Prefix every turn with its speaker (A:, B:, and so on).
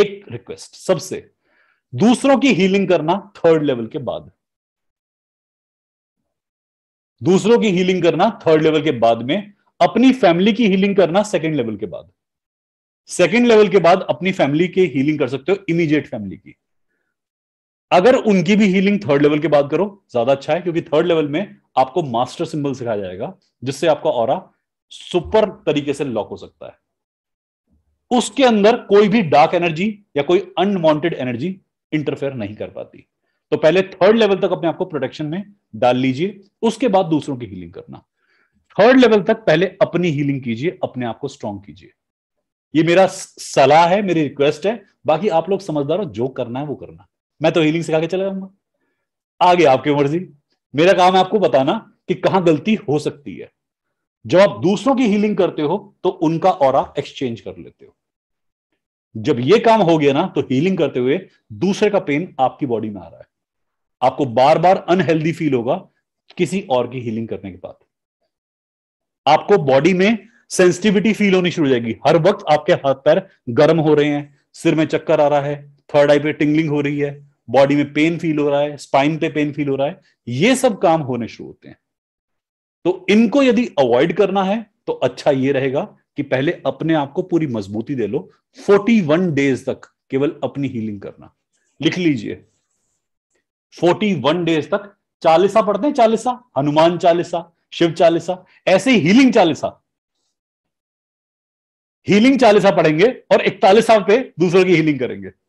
A: एक रिक्वेस्ट सबसे दूसरों की हीलिंग करना थर्ड लेवल के बाद दूसरों की हीलिंग करना थर्ड लेवल के बाद में अपनी फैमिली की हीलिंग करना सेकंड लेवल के बाद सेकंड लेवल के बाद अपनी फैमिली की हीलिंग कर सकते हो इमीडिएट फैमिली की अगर उनकी भी हीलिंग थर्ड लेवल के बाद करो ज्यादा अच्छा है क्योंकि थर्ड लेवल में आपको मास्टर सिंबल सिखाया जाएगा जिससे आपका और सुपर तरीके से लॉक हो सकता है उसके अंदर कोई भी डार्क एनर्जी या कोई अनवांटेड एनर्जी इंटरफेयर नहीं कर पाती तो पहले थर्ड लेवल तक अपने आप को प्रोटेक्शन में डाल लीजिए उसके बाद दूसरों की हीलिंग करना थर्ड लेवल तक पहले अपनी हीलिंग कीजिए अपने आप को स्ट्रांग कीजिए ये मेरा सलाह है मेरी रिक्वेस्ट है बाकी आप लोग समझदार हो जो करना है वो करना मैं तो हीलिंग सिखा के चला जाऊंगा आगे आपकी मर्जी मेरा काम है आपको बताना कि कहां गलती हो सकती है जब आप दूसरों की हीलिंग करते हो तो उनका और एक्सचेंज कर लेते हो जब ये काम हो गया ना तो हीलिंग करते हुए दूसरे का पेन आपकी बॉडी में आ रहा है आपको बार बार अनहेल्दी फील होगा किसी और की हीलिंग करने के बाद आपको बॉडी में सेंसिटिविटी फील होनी शुरू हो जाएगी हर वक्त आपके हाथ पैर गर्म हो रहे हैं सिर में चक्कर आ रहा है थर्ड आई पे टिंगलिंग हो रही है बॉडी में पेन फील हो रहा है स्पाइन पे पेन फील हो रहा है ये सब काम होने शुरू होते हैं तो इनको यदि अवॉइड करना है तो अच्छा ये रहेगा कि पहले अपने आप को पूरी मजबूती दे लो 41 डेज तक केवल अपनी हीलिंग करना लिख लीजिए 41 डेज तक चालीसा पढ़ते हैं चालीसा हनुमान चालीसा शिव चालीसा ऐसे ही हीलिंग चालीसा हीलिंग चालीसा पढ़ेंगे और इकतालीसा पे दूसरों की हीलिंग करेंगे